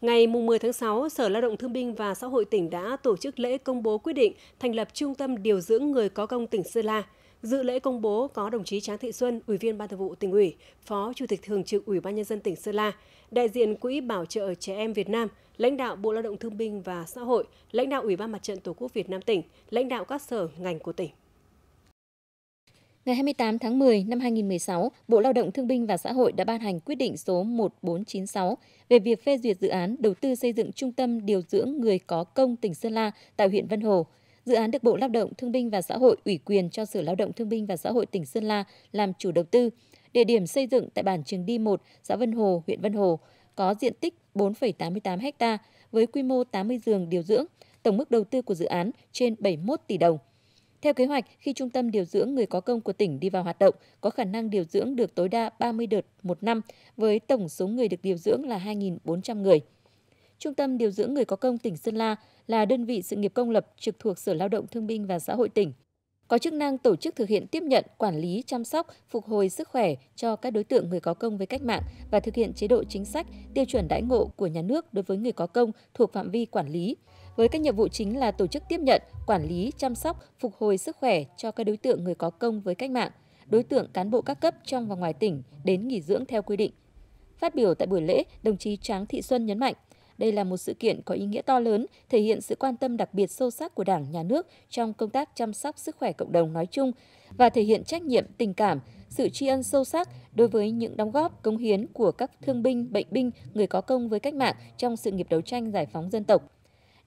Ngày 10 tháng 6, Sở Lao động Thương binh và Xã hội tỉnh đã tổ chức lễ công bố quyết định thành lập Trung tâm Điều dưỡng Người có công tỉnh Sơn La. Dự lễ công bố có đồng chí Tráng Thị Xuân, Ủy viên Ban Thường vụ tỉnh ủy, Phó Chủ tịch Thường trực Ủy ban Nhân dân tỉnh Sơn La, đại diện Quỹ Bảo trợ Trẻ Em Việt Nam, lãnh đạo Bộ Lao động Thương binh và Xã hội, lãnh đạo Ủy ban Mặt trận Tổ quốc Việt Nam tỉnh, lãnh đạo các sở, ngành của tỉnh. Ngày 28 tháng 10 năm 2016, Bộ Lao động Thương binh và Xã hội đã ban hành quyết định số 1496 về việc phê duyệt dự án đầu tư xây dựng trung tâm điều dưỡng người có công tỉnh Sơn La tại huyện Vân Hồ. Dự án được Bộ Lao động Thương binh và Xã hội ủy quyền cho Sở Lao động Thương binh và Xã hội tỉnh Sơn La làm chủ đầu tư. Địa điểm xây dựng tại bản Trường Đi 1, xã Vân Hồ, huyện Vân Hồ, có diện tích 4,88 ha với quy mô 80 giường điều dưỡng. Tổng mức đầu tư của dự án trên 71 tỷ đồng. Theo kế hoạch, khi Trung tâm Điều dưỡng Người có công của tỉnh đi vào hoạt động, có khả năng điều dưỡng được tối đa 30 đợt một năm, với tổng số người được điều dưỡng là 2.400 người. Trung tâm Điều dưỡng Người có công tỉnh Sơn La là đơn vị sự nghiệp công lập trực thuộc Sở Lao động Thương binh và Xã hội tỉnh có chức năng tổ chức thực hiện tiếp nhận, quản lý, chăm sóc, phục hồi sức khỏe cho các đối tượng người có công với cách mạng và thực hiện chế độ chính sách, tiêu chuẩn đãi ngộ của nhà nước đối với người có công thuộc phạm vi quản lý, với các nhiệm vụ chính là tổ chức tiếp nhận, quản lý, chăm sóc, phục hồi sức khỏe cho các đối tượng người có công với cách mạng, đối tượng cán bộ các cấp trong và ngoài tỉnh đến nghỉ dưỡng theo quy định. Phát biểu tại buổi lễ, đồng chí Tráng Thị Xuân nhấn mạnh, đây là một sự kiện có ý nghĩa to lớn, thể hiện sự quan tâm đặc biệt sâu sắc của Đảng, Nhà nước trong công tác chăm sóc sức khỏe cộng đồng nói chung và thể hiện trách nhiệm, tình cảm, sự tri ân sâu sắc đối với những đóng góp, công hiến của các thương binh, bệnh binh, người có công với cách mạng trong sự nghiệp đấu tranh giải phóng dân tộc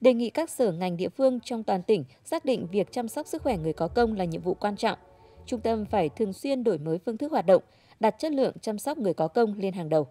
đề nghị các sở ngành địa phương trong toàn tỉnh xác định việc chăm sóc sức khỏe người có công là nhiệm vụ quan trọng. Trung tâm phải thường xuyên đổi mới phương thức hoạt động, đặt chất lượng chăm sóc người có công lên hàng đầu.